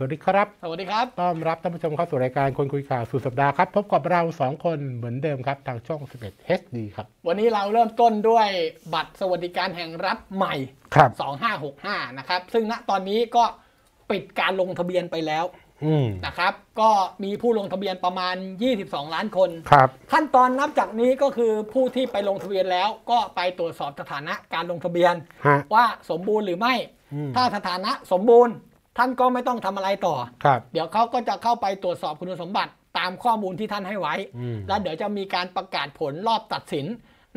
สวัสดีครับ สวัสดีครับ ต้อนรับท่านผู้ชมเข้าสู่รายการคนคุยข่าวสุดสัปดาห์ครับ พบกับเรา 2 คนเหมือนเดิมครับทางช่อง11 HD ครับ วันนี้เราเริ่มต้นด้วยบัตรสวัสดิการแห่งรัฐใหม่ ครับ2565นะครับ ซึ่งณตอนนี้ก็ปิดการลงทะเบียนไปแล้วนะครับ ก็มีผู้ลงทะเบียนประมาณ 22 ล้านคน ครับ ขั้นตอนนับจากนี้ก็คือผู้ที่ไปลงทะเบียนแล้ว ก็ไปตรวจสอบสถานะการลงทะเบียน ว่าสมบูรณ์หรือไม่ ถ้าสถานะสมบูรณ์ท่านก็ไม่ต้องทำอะไรต่อ เดี๋ยวเขาก็จะเข้าไปตรวจสอบคุณสมบัติตามข้อมูลที่ท่านให้ไว้ แล้วเดี๋ยวจะมีการประกาศผลรอบตัดสิน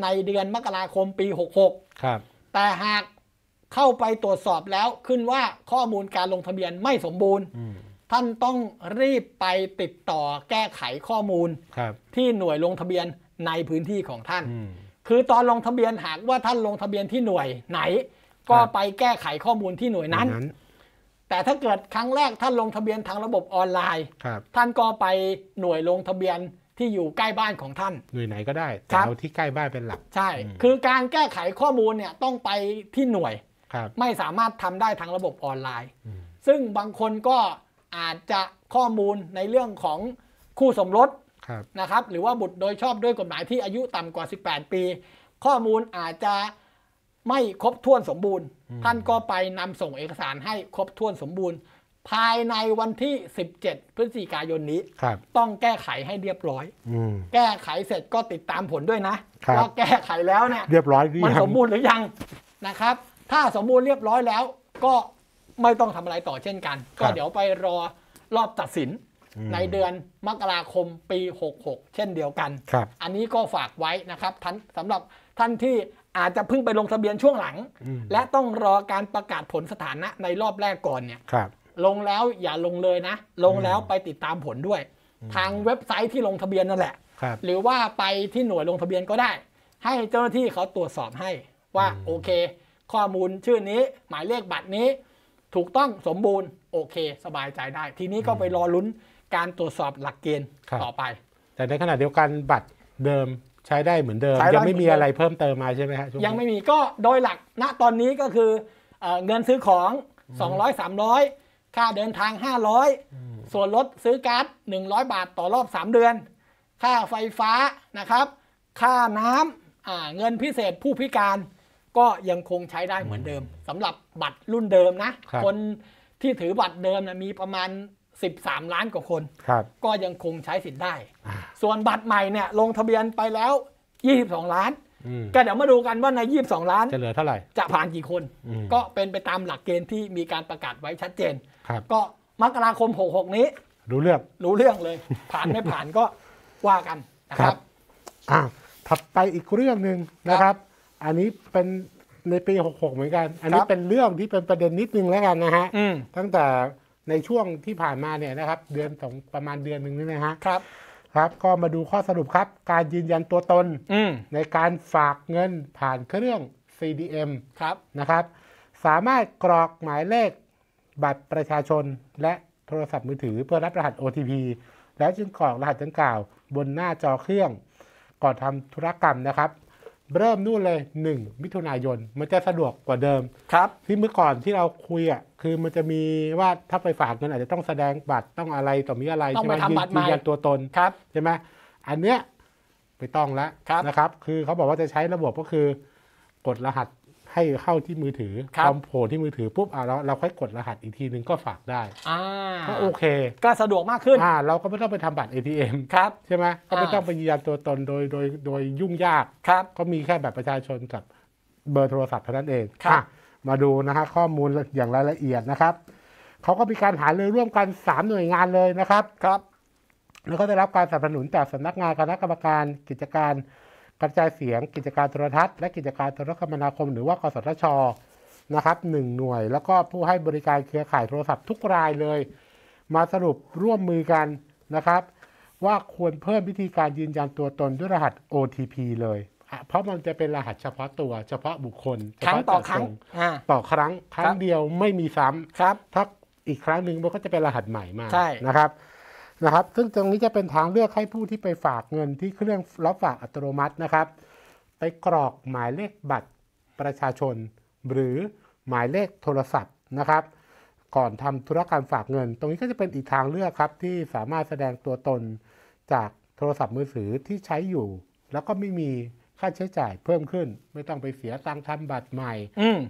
ในเดือนมกราคมปี66ครับ แต่หากเข้าไปตรวจสอบแล้วขึ้นว่าข้อมูลการลงทะเบียนไม่สมบูรณ์ ท่านต้องรีบไปติดต่อแก้ไขข้อมูล ที่หน่วยลงทะเบียนในพื้นที่ของท่าน คือตอนลงทะเบียนหากว่าท่านลงทะเบียนที่หน่วยไหน ก็ไปแก้ไขข้อมูลที่หน่วยนั้นนนแต่ถ้าเกิดครั้งแรกท่านลงทะเบียนทางระบบออนไลน์ ท่านก็ไปหน่วยลงทะเบียนที่อยู่ใกล้บ้านของท่าน หน่วยไหนก็ได้ แต่เอาที่ใกล้บ้านเป็นหลักใช่ คือการแก้ไขข้อมูลเนี่ยต้องไปที่หน่วย ไม่สามารถทำได้ทางระบบออนไลน์ ซึ่งบางคนก็อาจจะข้อมูลในเรื่องของคู่สมรสนะครับหรือว่าบุตรโดยชอบด้วยกฎหมายที่อายุต่ำกว่า 18 ปี ข้อมูลอาจจะไม่ครบถ้วนสมบูรณ์ ท่านก็ไปนำส่งเอกสารให้ครบถ้วนสมบูรณ์ ภายในวันที่ 17พฤศจิกายนนี้ ต้องแก้ไขให้เรียบร้อยอแก้ไขเสร็จก็ติดตามผลด้วยนะว่าแก้ไขแล้วเนี่ยเรียบร้อยมันสมบูรณ์หรือยังนะครับ ถ้าสมบูรณ์เรียบร้อยแล้ว ก็ไม่ต้องทำอะไรต่อเช่นกัน ก็เดี๋ยวไปรอรอบตัดสิน ในเดือนมกราคมปี 66เช่นเดียวกันอันนี้ก็ฝากไว้นะครับท่านสำหรับท่านที่อาจจะเพิ่งไปลงทะเบียนช่วงหลัง และต้องรอการประกาศผลสถานะ ในรอบแรกก่อนเนี่ยลงแล้วอย่าลงเลยนะ ลงแล้วไปติดตามผลด้วย ทางเว็บไซต์ที่ลงทะเบียนนั่นแหละรหรือว่าไปที่หน่วยลงทะเบียนก็ได้ ให้เจ้าหน้าที่เขาตรวจสอบให้ว่าโอเค ข้อมูลชื่อนี้ หมายเลขบัตรนี้ ถูกต้องสมบูรณ์โอเค สบายใจได้ ทีนี้ก็ไปรอลุ้นการตรวจสอบหลักเกณฑ์ต่อไป แต่ในขณะเดียวกันบัตรเดิมใช้ได้เหมือนเดิม ยังไม่มีอะไรเพิ่มเติมมาใช่ไหมฮะยังไม่มีก็โดยหลักณตอนนี้ก็คือเงินซื้อของ 200 300 ค่าเดินทาง 500 ส่วนลดซื้อการ์ด100 บาทต่อรอบ 3 เดือน ค่าไฟฟ้านะครับ ค่าน้ำเงินพิเศษผู้พิการก็ยังคงใช้ได้เหมือนเดิมสำหรับบัตรรุ่นเดิมนะ คนที่ถือบัตรเดิมนะมีประมาณ13 ล้านกว่าคนคก็ยังคงใช้สิทธิ์ได้ ส่วนบัตรใหม่เนี่ยลงทะเบียนไปแล้ว 22 ล้าน ก็เดี๋ยวมาดูกันว่าใน 22 ล้าน จะเหลือเท่าไหร่จะผ่านกี่คนก็เป็นไปตามหลักเกณฑ์ที่มีการประกาศไว้ชัดเจน ก็มกราคม 66 นี้ รู้เรื่องรู้เรื่องเลย ผ่านไม่ผ่านก็ว่ากันนะครับถัดไปอีกเรื่องหนึ่งนะครับ อันนี้เป็นในปี66เหมือนกันอันนี้เป็นเรื่องที่เป็นประเด็นนิดนึงแล้วกันนะฮะตั้งแต่ในช่วงที่ผ่านมาเนี่ยนะครับ เดือนสองประมาณเดือนหนึ่งนี่นะฮะครับ ครับก็มาดูข้อสรุปครับ การยืนยันตัวตนในการฝากเงินผ่านเครื่อง CDM ครับนะครับ สามารถกรอกหมายเลข บัตรประชาชน และโทรศัพท์มือถือเพื่อรับรหัส OTP แล้วจึงกรอกรหัสดังกล่าว บนหน้าจอเครื่อง ก่อนทำธุรกรรมนะครับเริ่มนู่นเลย1มิถุนายนมันจะสะดวกกว่าเดิม ครับ ที่เมื่อก่อนที่เราคุยอ่ะคือมันจะมีว่าถ้าไปฝากเงินอาจจะต้องแสดงบัตรต้องอะไรต่อมีอะไรต้องไปทำบัตรใหม่ยืนยันตัวตนครับใช่ไหมอันเนี้ยไม่ต้องแล้วนะครับ คือเขาบอกว่าจะใช้ระบบก็คือกดรหัสให้เข้าที่มือถือคอมโพที่มือถือ ปุ๊บอ่ะเราเราค่อยกดรหัสอีกทีนึงก็ฝากได้ก็โอเค ก็สะดวกมากขึ้นอ่าเราก็ไม่ต้องไปทำบัตร ATM ครับใช่ไหมก็ไม่ต้องไปยืนยันตัวตนโดยโดยโดยยุ่งยากครับก็มีแค่แบบประชาชนกับเบอร์โทรศัพท์เท่านั้นเอง ค่ะ มาดูนะฮะข้อมูลอย่างรายละเอียดนะครับ เขาก็มีการหารือร่วมกัน3หน่วยงานเลยนะครับครับแล้วก็ได้รับการสนับสนุนจากสำนักงานคณะกรรมการกิจการกระจายเสียงกิจการโทรทัศน์และกิจการโทรคมนาคม หรือว่า กสทชนะครับหนึ่งหน่วย แล้วก็ผู้ให้บริการเครือข่ายโทรศัพท์ทุกรายเลย มาสรุปร่วมมือกันนะครับ ว่าควรเพิ่มวิธีการยืนยันตัวตนด้วยรหัส OTP เลย เพราะมันจะเป็นรหัสเฉพาะตัว เฉพาะบุคคลครั้งต่อครั้งต่อครั้งครั้งเดียวไม่มีซ้ำถ้าอีกครั้งหนึ่งมันก็จะเป็นรหัสใหม่มานะครับนะครับ ซึ่งตรงนี้จะเป็นทางเลือกให้ผู้ที่ไปฝากเงินที่เครื่องรับฝากอัตโนมัตินะครับ ไปกรอกหมายเลขบัตรประชาชน หรือหมายเลขโทรศัพท์นะครับ ก่อนทำธุรกรรมฝากเงิน ตรงนี้ก็จะเป็นอีกทางเลือกครับ ที่สามารถแสดงตัวตนจากโทรศัพท์มือถือที่ใช้อยู่ แล้วก็ไม่มีค่าใช้จ่ายเพิ่มขึ้น ไม่ต้องไปเสียตังค์ทำบัตรใหม่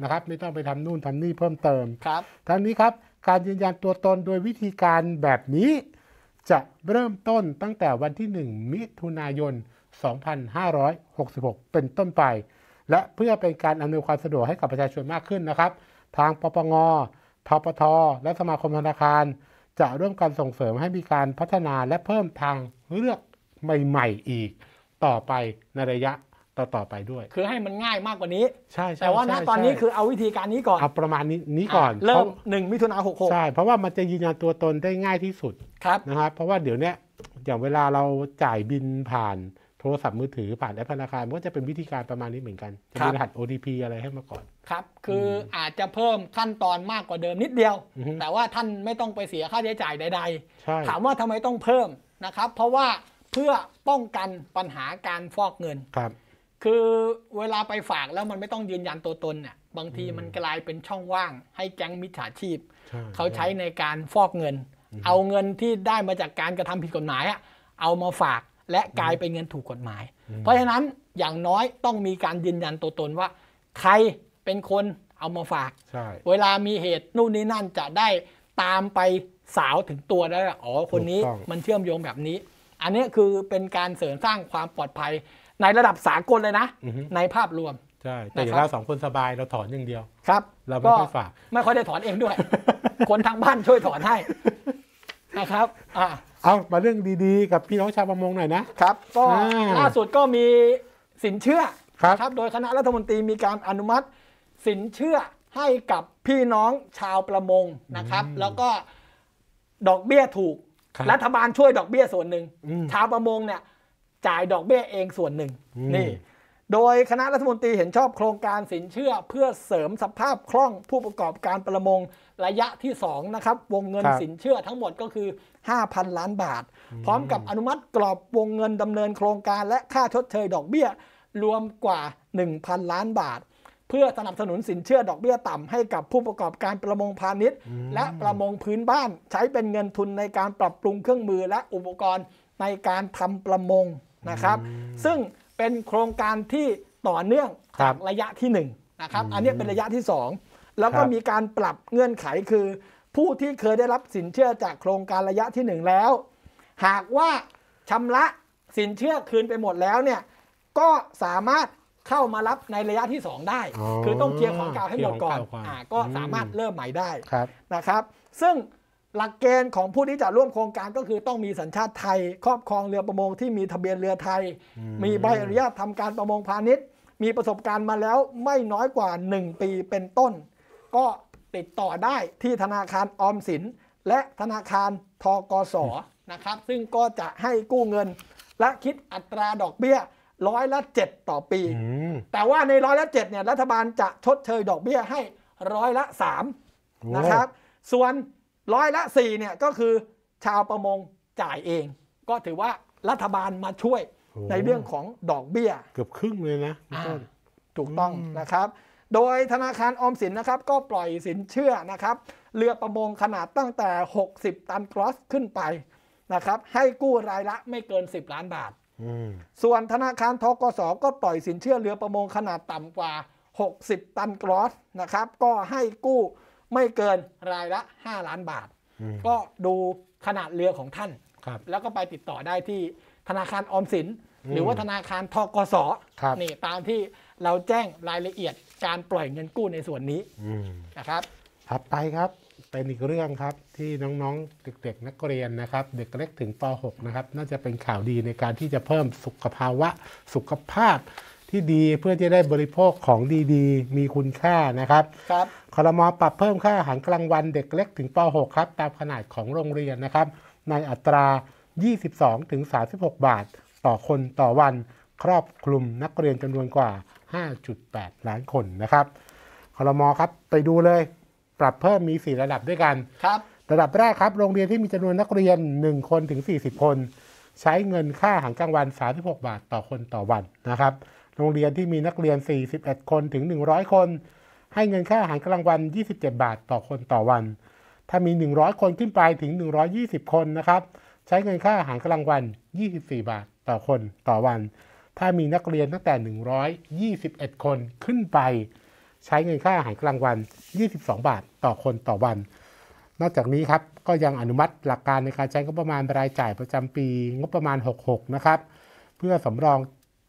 นะครับ ไม่ต้องไปทำนู่นทำนี่เพิ่มเติม ครับทั้งนี้ครับ การยืนยันตัวตนโดยวิธีการแบบนี้จะเริ่มต้นตั้งแต่วันที่ 1 มิถุนายน 2566 เป็นต้นไป และเพื่อเป็นการอำนวยความสะดวกให้กับประชาชนมากขึ้นนะครับ ทางปปง ทปท และสมาคมธนาคาร จะร่วมกันส่งเสริมให้มีการพัฒนาและเพิ่มทางเลือกใหม่ ๆ อีก ต่อไปในระยะต่อต่อไปด้วย คือให้มันง่ายมากกว่านี้ ใช่แต่ว่าณตอนนี้คือเอาวิธีการนี้ก่อนเอาประมาณนี้นี้ก่อนเริ่มหนึ่งมิถุนาหกหกใช่เพราะว่ามันจะยืนยันตัวตนได้ง่ายที่สุดครับนะครับเพราะว่าเดี๋ยวนี้อย่างเวลาเราจ่ายบินผ่านโทรศัพท์มือถือผ่านแอปธนาคารมันก็จะเป็นวิธีการประมาณนี้เหมือนกันจะมีรหัส OTP อะไรให้มาก่อนครับ คืออาจจะเพิ่มขั้นตอนมากกว่าเดิมนิดเดียว แต่ว่าท่านไม่ต้องไปเสียค่าใช้จ่ายใดๆใช่ถามว่าทำไมต้องเพิ่มนะครับเพราะว่าเพื่อป้องกันปัญหาการฟอกเงินครับคือเวลาไปฝากแล้วมันไม่ต้องยืนยันตัวตนเนี่ยบางทีมันกลายเป็นช่องว่าง ให้แก๊งมิจฉาชีพ เขาใช้ในการฟอกเงิน เอาเงินที่ได้มาจากการกระทำผิดกฎหมายเอามาฝากและกลายเป็นเงินถูกกฎหมาย เพราะฉะนั้นอย่างน้อยต้องมีการยืนยันตัวตนว่า ใครเป็นคนเอามาฝาก เวลามีเหตุ นู่นนี่นั่นจะได้ตามไปสาวถึงตัวได้อ๋อคนนี้มันเชื่อมโยงแบบนี้ อันนี้คือเป็นการเสริมสร้างความปลอดภัยในระดับสากลเลยนะ ในภาพรวมใช่แต่อย่างเราสองคนสบายเราถอนอย่างเดียวครับ เราไม่ค่อยฝากไม่ค่อยได้ถอนเองด้วย คนทางบ้านช่วยถอนให้นะครับอ่ะเอามาเรื่องดีๆกับพี่น้องชาวประมง หน่อยนะครับก็ล่าสุดก็มีสินเชื่อครับ โดยคณะรัฐมนตรีมีการอนุมัติสินเชื่อให้กับพี่น้องชาวประมงนะครับ แล้วก็ดอกเบี้ยถูกรัฐบาลช่วยดอกเบี้ยส่วนหนึ่งชาวประมงเนี่ยจ่ายดอกเบี้ยเองส่วนหนึ่งนี่โดยคณะรัฐมนตรีเห็นชอบโครงการสินเชื่อเพื่อเสริมสภาพคล่องผู้ประกอบการประมง ระยะที่2นะครับวงเงินสินเชื่อทั้งหมดก็คือ 5,000 ล้านบาท พร้อมกับอนุมัติกรอบวงเงินดำเนินโครงการและค่าชดเชยดอกเบี้ยรวมกว่า 1,000 ล้านบาท เพื่อสนับสนุนสินเชื่อดอกเบี้ยต่ำให้กับผู้ประกอบการประมงพาณิชย์ และประมงพื้นบ้าน ใช้เป็นเงินทุนในการปรับปรุงเครื่องมือ และอุปกรณ์ในการทำประมงนะครับซึ่งเป็นโครงการที่ต่อเนื่องจากระยะที่1นะครับอันนี้เป็นระยะที่ 2 แล้วก็มีการปรับเงื่อนไขคือ ผู้ที่เคยได้รับสินเชื่อจากโครงการระยะที่ 1 แล้ว หากว่าชำระสินเชื่อคืนไปหมดแล้วเนี่ยก็สามารถเข้ามารับในระยะที่ 2 ได้ คือต้องเคลียร์ของเก่าให้หมดก่อนก็สามารถเริ่มใหม่ได้นะครับ ซึ่งหลักเกณฑ์ของผู้ที่จะร่วมโครงการก็คือต้องมีสัญชาติไทย ครอบครองเรือประมงที่มีทะเบียนเรือไทย มีใบอนุญาตทำการประมงพาณิชย์ มีประสบการณ์มาแล้วไม่น้อยกว่า 1 ปีเป็นต้น ก็ติดต่อได้ที่ธนาคารออมสิน และธนาคารทกสนะครับ ซึ่งก็จะให้กู้เงินและคิดอัตราดอกเบี้ยร้อยละ7ต่อปีแต่ว่าในร้อยละ7เนี่ยรัฐบาลจะชดเชยดอกเบี้ยให้ร้อยละ3นะครับส่วนร้อยละ4เนี่ยก็คือชาวประมงจ่ายเอง ก็ถือว่ารัฐบาลมาช่วยในเรื่องของดอกเบี้ย เกือบครึ่งเลยนะถูกต้องนะครับ โดยธนาคารออมสินนะครับก็ปล่อยสินเชื่อนะครับเรือประมงขนาดตั้งแต่ 60 ตันกรอสขึ้นไปนะครับ ให้กู้รายละไม่เกิน 10 ล้านบาทส่วนธนาคารทกสก็ปล่อยสินเชื่อเรือประมงขนาดต่ำกว่า 60 ตันกรอสนะครับ ก็ให้กู้ไม่เกินรายละ 5 ล้านบาท ก็ดูขนาดเรือของท่าน แล้วก็ไปติดต่อได้ที่ธนาคารออมสิน หรือว่าธนาคารทกสนี่ตามที่เราแจ้งรายละเอียดการปล่อยเงินกู้ในส่วนนี้นะครับถัดไปครับเป็นอีกเรื่องครับที่น้องๆเด็กๆนักเรียนนะครับ เด็กเล็กถึงป .6 นะครับ น่าจะเป็นข่าวดีในการที่จะเพิ่มสุขภาวะสุขภาพที่ดีเพื่อที่ได้บริโภคของดีๆ มีคุณค่านะครับครับคอรมอปรับเพิ่มค่าอาหารกลางวันเด็กเล็ก ถึงป .6 ครับ ตามขนาดของโรงเรียนนะครับ ในอัตรา 22-36 บาท ต่อคนต่อวัน ครอบคลุมนักเรียนจำนวนกว่า 5.8 ล้านคนนะครับคอรมอครับไปดูเลย ปรับเพิ่มมี 4 ระดับด้วยกันครับระดับแรกครับโรงเรียนที่มีจำนวนนักเรียน 1 คนถึง 40 คน ใช้เงินค่าอาหารกลางวัน 36 บาทต่อคนต่อวันนะครับโรงเรียนที่มีนักเรียน 41 คนถึง 100 คน ให้เงินค่าอาหารกลางวัน 27 บาทต่อคนต่อวัน ถ้ามี 100 คนขึ้นไปถึง 120 คนนะครับ ใช้เงินค่าอาหารกลางวัน 24 บาทต่อคนต่อวัน ถ้ามีนักเรียนตั้งแต่ 121 คนขึ้นไป ใช้เงินค่าอาหารกลางวัน 22 บาทต่อคนต่อวัน นอกจากนี้ครับ ก็ยังอนุมัติหลักการในการใช้งบประมาณรายจ่ายประจำปี งบประมาณ 66 นะครับ เพื่อสำรอง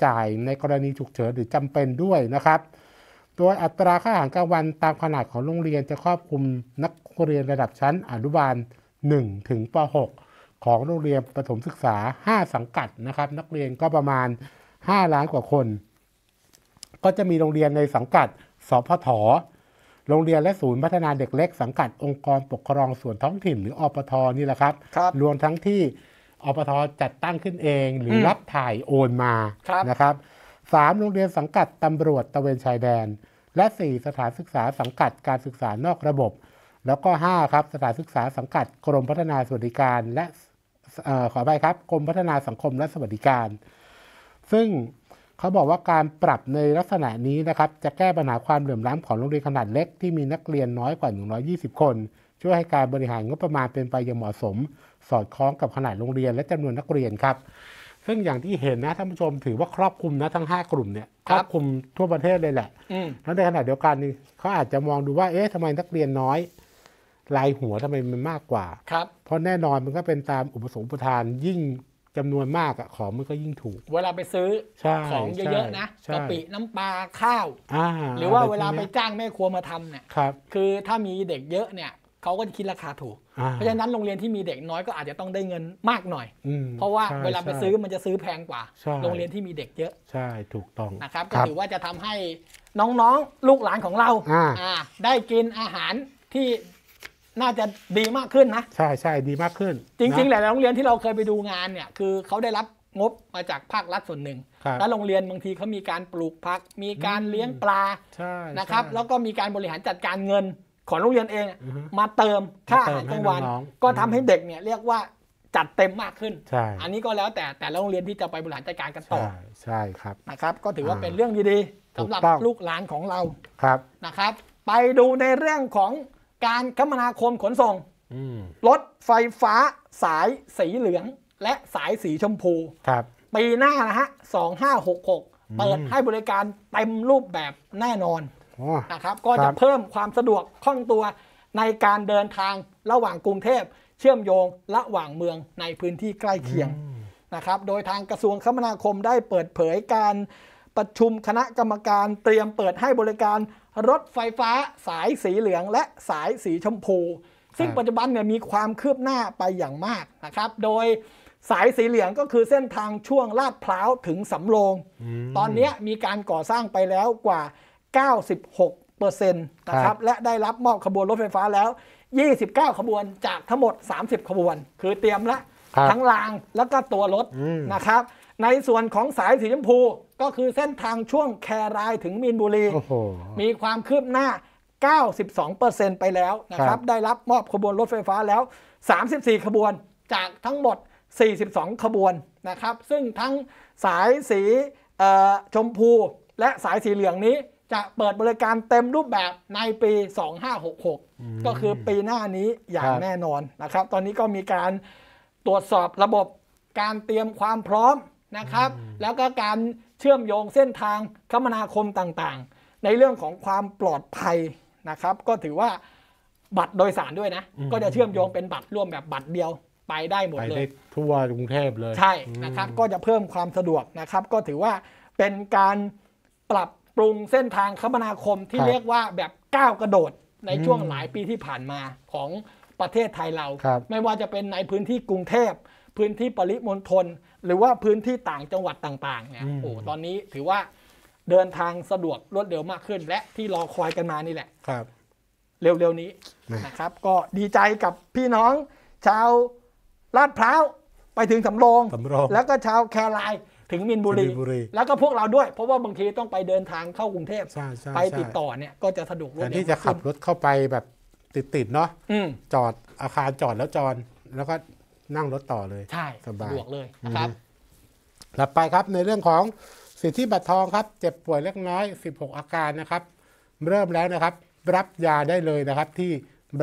จ่ายในกรณีฉุกเฉินหรือจำเป็นด้วยนะครับโดยอัตราค่าอาหารกลางวันตามขนาดของโรงเรียนจะครอบคลุมนักเรียนระดับชั้นอนุบาล1ถึงป .6 ของโรงเรียนประถมศึกษา 5 สังกัดนะครับ นักเรียนก็ประมาณ 5 ล้านกว่าคน ก็จะมีโรงเรียนในสังกัด สพทโรงเรียนและศูนย์พัฒนาเด็กเล็กสังกัดองค์กรปกครองส่วนท้องถิ่นหรืออปทนี่แหละครับรบรวมทั้งที่อปทจัดตั้งขึ้นเองหรือรับถ่ายโอนมานะครับสามโรงเรียนสังกัดตำรวจตะเวนชายแดน และ4สถานศึกษาสังกัดการศึกษานอกระบบแล้วก็5ครับสถานศึกษาสังกัดกรมพัฒนาสวัสดิการและขอไปครับกรมพัฒนาสังคมและสวัสดิการ ซึ่งเขาบอกว่าการปรับในลักษณะนี้นะครับ จะแก้ปัญหาความเหลื่อมล้ำของโรงเรียนขนาดเล็ก ที่มีนักเรียนน้อยกว่า120คน ช่วยให้การบริหารงบประมาณเป็นไปอย่างเหมาะสมสอดคล้องกับขนาดโรงเรียนและจำนวนนักเรียนครับ ซึ่งอย่างที่เห็นนะท่านผู้ชมถือว่าครอบคลุมนะทั้ง 5 กลุ่มเนี่ยครอบคลุมทั่วประเทศเลยแหละแล้วในขณะเดียวกันเขาอาจจะมองดูว่าเอ๊ะทำไมนักเรียนน้อยลายหัวทำไมมันมากกว่า ครับเพราะแน่นอนมันก็เป็นตามอุปสงค์อุปทานยิ่งจำนวนมากอะของมันก็ยิ่งถูก เวลาไปซื้อของเยอะๆนะกะปิน้ำปลาข้าวหรือว่าเวลาไปจ้างแม่ครัวมาทำเนี่ยคือถ้ามีเด็กเยอะเนี่ยเขาก็จะคิดราคาถูก เพราะฉะนั้นโรงเรียนที่มีเด็กน้อยก็อาจจะต้องได้เงินมากหน่อย เพราะว่าเวลาไปซื้อมันจะซื้อแพงกว่า โรงเรียนที่มีเด็กเยอะ ใช่ ถูกต้อง นะครับ ก็ถือว่าจะทำให้น้องๆลูกหลานของเรา ได้กินอาหารที่น่าจะดีมากขึ้นนะ ใช่ใช่ดีมากขึ้น จริงๆหลายโรงเรียนที่เราเคยไปดูงานเนี่ยคือเขาได้รับงบมาจากภาครัฐส่วนหนึ่ง แล้วโรงเรียนบางทีเขามีการปลูกผักมีการเลี้ยงปลานะครับ แล้วก็มีการบริหารจัดการเงินของโรงเรียนเองมาเติมค่าอาหารกลางวัน ก็ทำให้เด็กเนี่ยเรียกว่าจัดเต็มมากขึ้น อันนี้ก็แล้วแต่แต่โรงเรียนที่จะไปบริหารจัดการกันต่อ ใช่ครับนะครับ ก็ถือว่าเป็นเรื่องดีๆสำหรับลูกหลานของเราครับนะครับ ไปดูในเรื่องของการคมนาคมขนส่งรถไฟฟ้าสายสีเหลืองและสายสีชมพูครับปีหน้านะฮะ2566 เปิดให้บริการเต็มรูปแบบแน่นอนนะครับก็จะเพิ่มความสะดวกคล่องตัวในการเดินทางระหว่างกรุงเทพ เชื่อมโยง ระหว่างเมืองในพื้นที่ใกล้เคียงนะครับโดยทางกระทรวงคมนาคมได้เปิดเผยการประชุมคณะกรรมการเตรียมเปิดให้บริการรถไฟฟ้า สายสีเหลือง และสายสีชมพู ซึ่งปัจจุบันเนี่ยมีความคืบหน้าไปอย่างมากนะครับโดยสายสีเหลืองก็คือเส้นทางช่วงลาดพร้าวถึงสำโรง ตอนนี้มีการก่อสร้างไปแล้วกว่า96เปอร์เซ็นต์นะครับ และได้รับมอบขบวนรถไฟฟ้าแล้ว 29 ขบวน จากทั้งหมด 30 ขบวน คือเตรียมละทั้งรางแล้วก็ตัวรถนะครับ ในส่วนของสายสีชมพูก็คือเส้นทางช่วงแครายถึงมีนบุรีมีความคืบหน้า92%ไปแล้วนะครับได้รับมอบขบวนรถไฟฟ้าแล้ว 34 ขบวนจากทั้งหมด 42 ขบวนนะครับ ซึ่งทั้งสายสีชมพูและสายสีเหลืองนี้จะเปิดบริการเต็มรูปแบบในปี 2566 ก็คือปีหน้านี้อย่างแน่นอนนะครับ ตอนนี้ก็มีการตรวจสอบระบบการเตรียมความพร้อมนะครับ แล้วก็การเชื่อมโยงเส้นทางคมนาคมต่างๆ ในเรื่องของความปลอดภัยนะครับ ก็ถือว่าบัตรโดยสารด้วยนะ ก็จะเชื่อมโยงเป็นบัตรร่วมแบบบัตรเดียวไปได้หมดเลยไไปด้ทั่วกรุงเทพเลยใช่นะครับ ก็จะเพิ่มความสะดวกนะครับ ก็ถือว่าเป็นการปรับปรุงเส้นทางคมนาคมที่เรียกว่าแบบก้าวกระโดดในช่วงหลายปีที่ผ่านมาของประเทศไทยเรารไม่ว่าจะเป็นในพื้นที่กรุงเทพ พื้นที่ปริมณฑลหรือว่าพื้นที่ต่างจังหวัดต่างๆเนี่ยโอ้ตอนนี้ถือว่าเดินทางสะดวกรวดเร็วมากขึ้นและที่รอคอยกันมานี่แหละครับ เร็วๆนี้นะครับ ก็ดีใจกับพี่น้อง ชาวลาดพร้าวไปถึงสำโรงแล้วก็ชาวแคลายถึงมินบุรีแล้วก็พวกเราด้วย เพราะว่าบางทีต้องไปเดินทางเข้ากรุงเทพไปติดต่อเนี่ย ก็จะสะดวกรวดเร็วที่จะขับรถเข้าไปแบบติดๆเนาะจอดอาคารจอดแล้วจอดแล้วก็นั่งรถต่อเลยใช่สบายสะดวกเลยครับหลับไปครับในเรื่องของสิทธิบัตรทองครับ เจ็บป่วยเล็กน้อย16อาการนะครับ เริ่มแล้วนะครับ รับยาได้เลยนะครับ ที่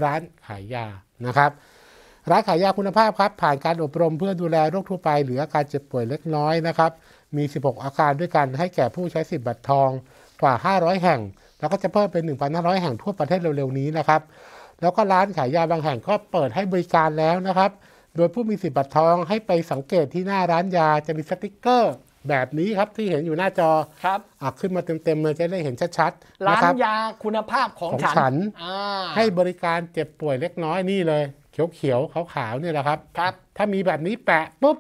ร้านขายยานะครับร้านขายยาคุณภาพครับผ่านการอบรมเพื่อดูแลโรคทั่วไป หรืออาการเจ็บป่วยเล็กน้อยนะครับมี 16 อาการด้วยกัน ให้แก่ผู้ใช้สิทธิ์บัตรทองกว่า 500 แห่ง แล้วก็จะเพิ่มเป็น 1,500 แห่งทั่วประเทศเร็วๆนี้นะครับ แล้วก็ร้านขายยาบางแห่งก็เปิดให้บริการแล้วนะครับ โดยผู้มีสิทธิ์บัตรทองให้ไปสังเกตที่หน้าร้านยาจะมีสติกเกอร์แบบนี้ครับที่เห็นอยู่หน้าจอครับอ่ะขึ้นมาเต็มๆเลยจะได้เห็นชัดๆร้านยาคุณภาพของฉันให้บริการเจ็บป่วยเล็กน้อยนี่เลยเขียวๆขาวๆเนี่ยแหละครับครับ ถ้ามีแบบนี้แปะปุ๊บ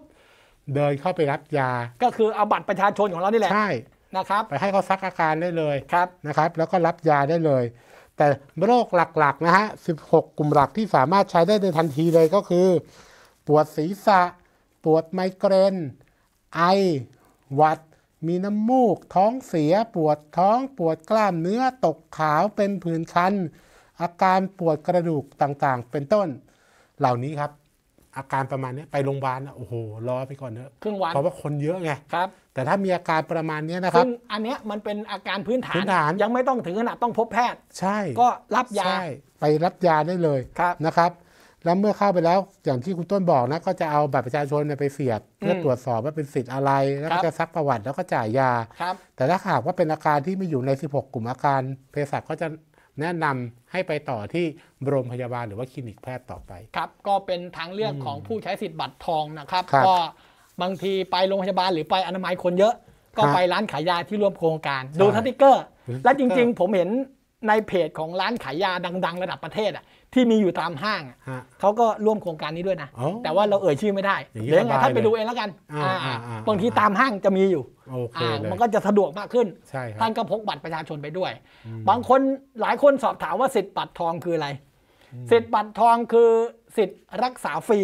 เดินเข้าไปรับยา ก็คือเอาบัตรประชาชนของเรานี่แหละ ใช่ นะครับ ไปให้เขาซักอาการได้เลย ครับ นะครับ แล้วก็รับยาได้เลย แต่โรคหลัก ๆ นะฮะ 16 กลุ่มหลักที่สามารถใช้ได้ในทันทีเลยก็คือ ปวดศีรษะ ปวดไมเกรน ไอ หวัด มีน้ำมูก ท้องเสีย ปวดท้อง ปวดกล้ามเนื้อ ตกขาวเป็นผื่นคัน อาการปวดกระดูกต่างๆ เป็นต้นเหล่านี้ครับ อาการประมาณนี้ไปโรงพยาบาลนะโอ้โหรอไปก่อนเนอะครึ่งวันเพราะว่าคนเยอะไงครับแต่ถ้ามีอาการประมาณนี้นะครับซึ่งอันเนี้ยมันเป็นอาการพื้นฐานานยังไม่ต้องถึงขนาดต้องพบแพทย์ ใช่ก็รับยาใช่ไปรับยาได้เลยนะครับ แล้วเมื่อเข้าไปแล้วอย่างที่คุณต้นบอกนะก็จะเอาบัตรประชาชนไปเสียบเพื่อตรวจสอบว่าเป็นสิทธิ์อะไร แล้วก็จะซักประวัติแล้วก็จ่ายยาแต่ถ้าหากว่าเป็นอาการที่ไม่อยู่ใน 16 กลุ่มอาการเภสัชก็จะแนะนำให้ไปต่อที่โรงพยาบาลหรือว่าคลินิกแพทย์ต่อไป ครับ ก็เป็นทางเลือกของผู้ใช้สิทธิ์บัตรทองนะครับ ก็บางทีไปโรงพยาบาลหรือไปอนามัยคนเยอะ ก็ไปร้านขายยาที่ร่วมโครงการ ดูทัติเกอร์ และจริงๆ ผมเห็นในเพจของร้านขายยาดังๆระดับประเทศอ่ะที่มีอยู่ตามห้าง เขาก็ร่วมโครงการนี้ด้วยนะ แต่ว่าเราเอ่ยชื่อไม่ได้ี้เดี๋ยวไงถ้าท่านไปดูเองแล้วกัน บางที ตามห้างจะมีอยู่ มันก็จะสะดวกมากขึ้น ท่านก็พกบัตรประชาชนไปด้วย บางคนหลายคนสอบถามว่าสิทธิ์บัตรทองคืออะไร สิทธิ์บัตรทองคือสิทธิ์รักษาฟรี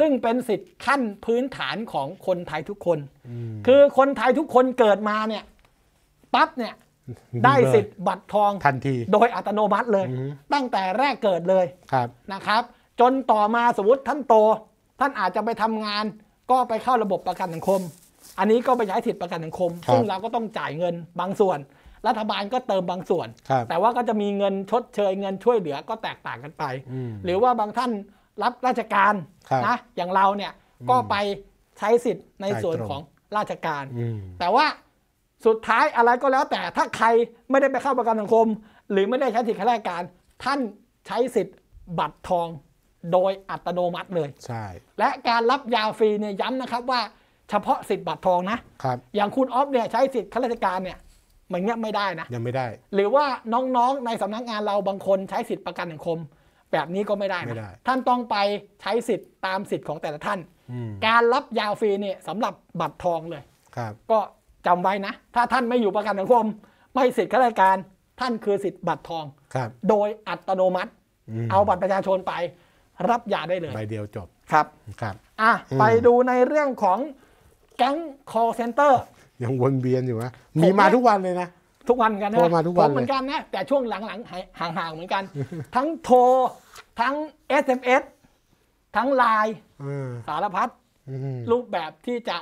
ซึ่งเป็นสิทธิ์ขั้นพื้นฐานของคนไทยทุกคน คือคนไทยทุกคนเกิดมาเนี่ย ปั๊บเนี่ยได้สิทธิ์บัตรทองทันที โดยอัตโนมัติเลยตั้งแต่แรกเกิดเลยนะครับ จนต่อมาสมมติท่านโตท่านอาจจะไปทำงาน ก็ไปเข้าระบบประกันสังคม อันนี้ก็ไปย้ายสิทธิ์ประกันสังคมซึ่งเราก็ต้องจ่ายเงินบางส่วน รัฐบาลก็เติมบางส่วน แต่ว่าก็จะมีเงินชดเชยเงินช่วยเหลือก็แตกต่างกันไป หรือว่าบางท่านรับราชการนะอย่างเราเนี่ยก็ไปใช้สิทธิ์ในส่วนของราชการ แต่ว่าสุดท้ายอะไรก็แล้วแต่ถ้าใครไม่ได้ไปเข้าประกันสังคม หรือไม่ได้ใช้สิทธิข้าราชการ ท่านใช้สิทธิ์บัตรทองโดยอัตโนมัติเลยใช่และการรับยาฟรีเนี่ยย้ำนะครับว่า เฉพาะสิทธิ์บัตรทองนะครับอย่างคุณออฟเนี่ยใช้สิทธิข้าราชการเนี่ย มันเงี้ยไม่ได้นะยังไม่ได้ หรือว่าน้องๆในสำนักงานเราบางคนใช้สิทธิประกันสังคม แบบนี้ก็ไม่ได้นะท่านต้องไปใช้สิทธิ์ตามสิทธิ์ของแต่ละท่านการรับยาฟรีเนี่ยสำหรับบัตรทองเลยครับก็จำไว้นะ ถ้าท่านไม่อยู่ประกันสังคม ไม่สิทธิ์ข้าราชการท่านคือสิทธิ์บัตรทอง โดยอัตโนมัติ เอาบัตรประชาชนไป รับยาได้เลย ใบเดียวจบครับครับอ่ะไปดูในเรื่องของแก๊ง call center ยังวนเวียนอยู่นะมีมาทุกวันเลยนะ ทุกวันกันนะโทรมาทุกวันเหมือนกันนะ แต่ช่วงหลังๆห่างๆ เหมือนกัน ทั้งโทรทั้ง SMS ทั้งไลน์สารพัดรูปแบบที่จะ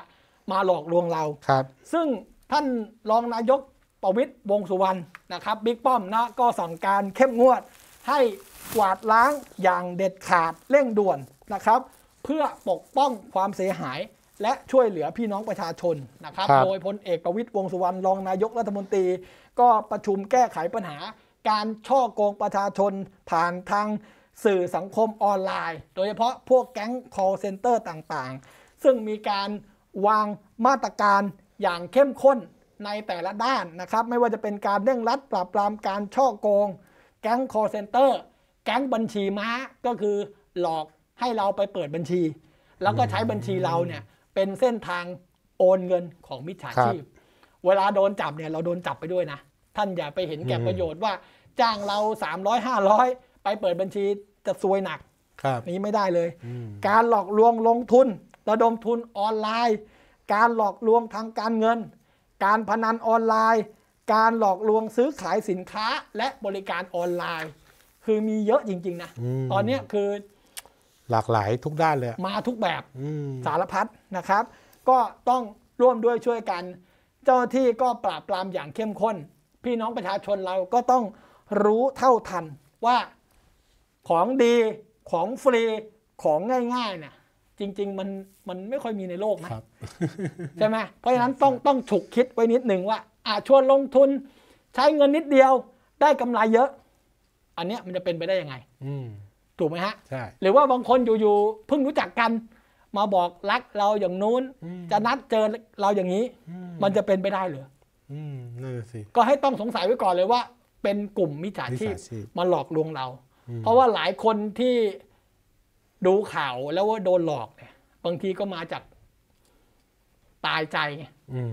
มาหลอกลวงเรา ครับ ซึ่งท่านรองนายกประวิตยวงสุวรรณนะครับบิ๊กป้อมนะก็สั่งการเข้มงวดให้กวาดล้างอย่างเด็ดขาดเร่งด่วนนะครับเพื่อปกป้องความเสียหายและช่วยเหลือพี่น้องประชาชนนะครับ โดยพลเอกประวิตยวงสุวรรณรองนายกรัฐมนตรี ก็ประชุมแก้ไขปัญหาการช่อโกงประชาชนผ่านทางสื่อสังคมออนไลน์ โดยเฉพาะพวกแก๊ง call center ต่างๆ ซึ่งมีการวางมาตรการอย่างเข้มข้นในแต่ละด้านนะครับ ไม่ว่าจะเป็นการเร่งรัดปราบปรามการช่อโกง แก๊งคอร์เซนเตอร์แก๊งบัญชีม้าก็คือหลอกให้เราไปเปิดบัญชี แล้วก็ใช้บัญชีเราเนี่ยเป็นเส้นทางโอนเงินของมิจฉาชีพ เวลาโดนจับเนี่ยเราโดนจับไปด้วยนะ ท่านอย่าไปเห็นแก่ประโยชน์ว่าจ้างเรา 300 500 ไปเปิดบัญชีจะซวยหนักนี้ไม่ได้เลย การหลอกลวงลงทุนระดมทุนออนไลน์ การหลอกลวงทางการเงิน การพนันออนไลน์ การหลอกลวงซื้อขายสินค้าและบริการออนไลน์ คือมีเยอะจริง ๆ นะอตอนนี้คือหลากหลายทุกด้านเลย มาทุกแบบสารพัดนะครับ ก็ต้องร่วมด้วยช่วยกัน เจ้าที่ก็ปราบปรามอย่างเข้มข้น พี่น้องประชาชนเราก็ต้องรู้เท่าทันว่า ของดีของฟรีของง่ายๆเนี่ยจริง ๆ มันมันไม่ค่อยมีในโลกนะใช่ไหมเพราะฉะนั้นต้อง ต้องฉุกคิดไว้นิดหนึ่งว่าอาชวนลงทุนใช้เงินนิดเดียวได้กำไรเยอะ อันเนี้ยมันจะเป็นไปได้ยังไงอถูกไหมฮะใช่หรือว่าบางคนอยู่ๆเพิ่งรู้จักกัน มาบอกรักเราอย่างนู้น จะนัดเจอเราอย่างนี้ มันจะเป็นไปได้หรืออืมนั่นสิก็ให้ต้องสงสัยไว้ก่อนเลยว่า เป็นกลุ่มมิจฉาชีพ มาหลอกลวงเรา เพราะว่าหลายคนที่ดูข่าวแล้วว่าโดนหลอกเนี่ยบางทีก็มาจากตายใจ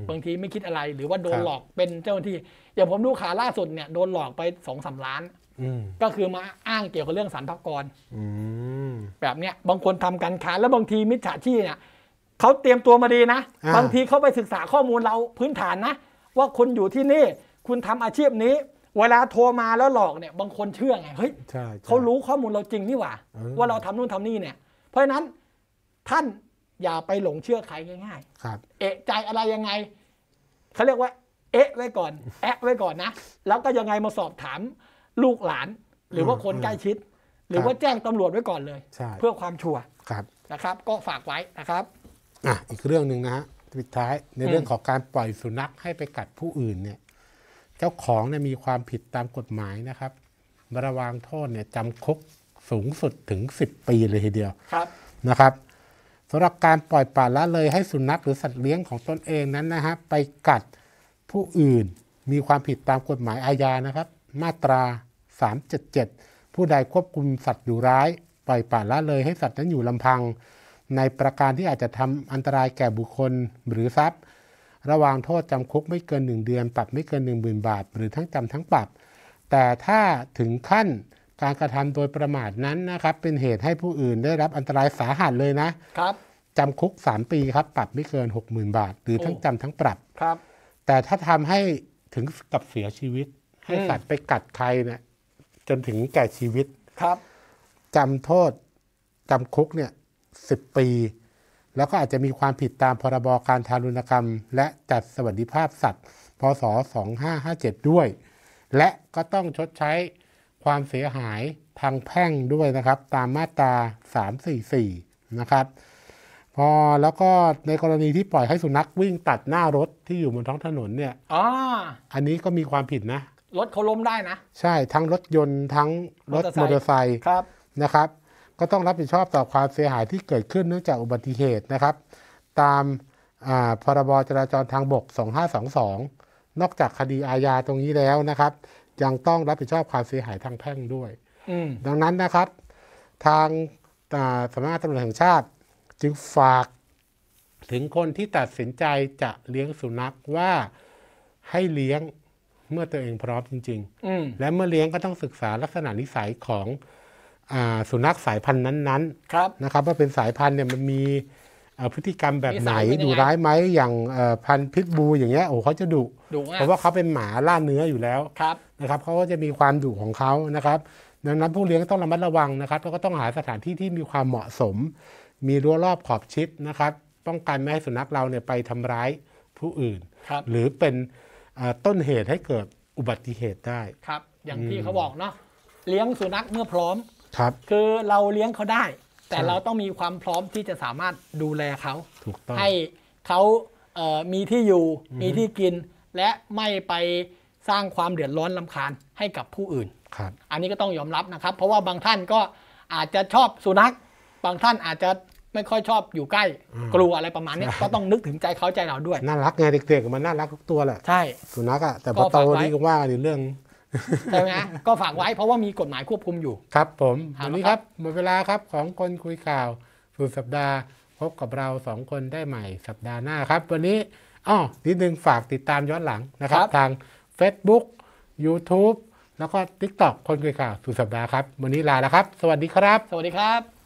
บางทีไม่คิดอะไร หรือว่าโดนหลอกเป็นเจ้าหน้าที่ อย่างผมดูข่าวล่าสุดเนี่ยโดนหลอกไปสองสาล้านก็คือมาอ้างเกี่ยวกับเรื่องสรรพากรแบบเนี้ยบางคนทำการค้าแล้วบางทีมิจฉาชีพเนี่ยเขาเตรียมตัวมาดีนะ บางทีเขาไปศึกษาข้อมูลเราพื้นฐานนะ ว่าคุณอยู่ที่นี่ คุณทำอาชีพนี้เวลาโทรมาแล้วหลอกเนี่ยบางคนเชื่อไง เฮ้ยเขารู้ข้อมูลเราจริงนี่หว่า ว่าเราทำนู่นทำนี่เนี่ย เพราะฉะนั้นท่านอย่าไปหลงเชื่อใครง่าย ๆ ครับ เอะใจอะไรยังไงเขาเรียกว่า เอะไว้ก่อนแอะไว้ก่อนนะ แล้วก็ยังไงมาสอบถามลูกหลาน หรือว่าคนใกล้ชิด หรือว่าแจ้งตำรวจไว้ก่อนเลย เพื่อความชัวร์นะครับ ก็ฝากไว้นะครับอ่ะอีกเรื่องหนึ่งนะฮะปิดท้ายในเรื่องของการปล่อยสุนัขให้ไปกัดผู้อื่นเนี่ยเจ้าของเนี่ยมีความผิดตามกฎหมายนะครับ ระวางโทษเนี่ยจำคุกสูงสุดถึง 10 ปีเลยทีเดียวนะครับสำหรับการปล่อยปละละเลยให้สุนัขหรือสัตว์เลี้ยงของตนเองนั้นนะฮะไปกัดผู้อื่นมีความผิดตามกฎหมายอาญานะครับ มาตรา 377 ผู้ใดควบคุมสัตว์อยู่ร้ายปล่อยปละละเลยให้สัตว์นั้นอยู่ลำพัง ในประการที่อาจจะทำอันตรายแก่บุคคลหรือทรัพย์ระวางโทษ จำคุกไม่เกิน 1 เดือนปรับไม่เกิน1 0,000บาท หรือทั้งจำทั้งปรับ แต่ถ้าถึงขั้นการกระทำโดยประมาทนั้นนะครับ เป็นเหตุให้ผู้อื่นได้รับอันตรายสาหัสเลยนะครับจำคุก3ปีครับปรับไม่เกิน 60,000 บาท หรือทั้งจำทั้งปรับครับ แต่ถ้าทำให้ถึงกับเสียชีวิต ให้สัตว์ไปกัดใครเนะี่ยจนถึงแก่ชีวิตครับจำโทษจำคุกเนี่ยสิบปีแล้วก็อาจจะมีความผิดตามพรบการทารุณกรรม และจัดสวัสดิภาพสัตว์พศ2557 ด้วย และก็ต้องชดใช้ความเสียหายทางแพ่งด้วยนะครับ ตามมาตรา344 นะครับ พอแล้วก็ในกรณีที่ปล่อยให้สุนัขวิ่งตัดหน้ารถที่อยู่บนท้องถนนเนี่ยอ๋ออันนี้ก็มีความผิดนะ รถเขาล้มได้นะ ใช่ทั้งรถยนต์ทั้งรถมอเตอร์ไซค์ครับนะครับก็ต้องรับผิดชอบต่อความเสียหายที่เกิดขึ้นเนื่องจากอุบัติเหตุนะครับ ตามพรบจราจรทางบก 2522 นอกจากคดีอาญาตรงนี้แล้วนะครับ ยังต้องรับผิดชอบความเสียหายทางแพ่งด้วยดังนั้นนะครับ ทางสำนักงานตำรวจแห่งชาติจึงฝากถึงคนที่ตัดสินใจจะเลี้ยงสุนัขว่าให้เลี้ยงเมื่อตัวเองพร้อมจริงๆและเมื่อเลี้ยงก็ต้องศึกษาลักษณะนิสัยของสุนัขสายพันธุ์นั้นๆนะครับว่าเป็นสายพันธุ์เนี่ยมันมีพฤติกรรมแบบไหนดุร้ายไหมอย่างพันธุ์พิษบูอย่างเงี้ยโอ้เขาจะดุเพราะว่าเขาเป็นหมาล่าเนื้ออยู่แล้วนะครับเขาก็จะมีความดุของเขานะครับ ดังนั้นผู้เลี้ยงต้องระมัดระวังนะครับแล้วก็ต้องหาสถานที่ที่มีความเหมาะสม มีรั้วรอบขอบชิดนะครับป้องกันไม่ให้สุนัขเราเนี่ยไปทำร้ายผู้อื่นรหรือเป็นต้นเหตุให้เกิดอุบัติเหตุได้ครับอย่างที่เขาบอกเนาะเลี้ยงสุนัขเมื่อพร้อมครับคือเราเลี้ยงเขาได้ แต่เราต้องมีความพร้อมที่จะสามารถดูแลเขาถูกต้องให้เขาเมีที่อยู่มีที่กินและไม่ไปสร้างความเดือดร้อนลำคาญให้กับผู้อื่นครับอันนี้ก็ต้องยอมรับนะครับ เพราะว่าบางท่านก็อาจจะชอบสุนัข บางท่านอาจจะไม่ค่อยชอบอยู่ใกล้กลัวอะไรประมาณนี้ก็ต้องนึกถึงใจเขาใจเราด้วยน่ารักไงเด็กๆมันน่ารักทุกตัวแหละใช่สุนัขอะแต่พอโตนี่ก็ว่าในเรื่องใช่ไหมก็ฝากไว้เพราะว่ามีกฎหมายควบคุมอยู่ ครับผม วันนี้ครับหมดเวลาครับของคนคุยข่าวสุดสัปดาห์ พบกับเราสองคนได้ใหม่สัปดาห์หน้าครับ วันนี้อ้อนิดนึงฝากติดตามย้อนหลังนะครับ ทาง Facebook YouTube แล้วก็ TikTok คนคุยข่าวสุดสัปดาห์ครับ วันนี้ลาแล้วครับสวัสดีครับ สวัสดีครับ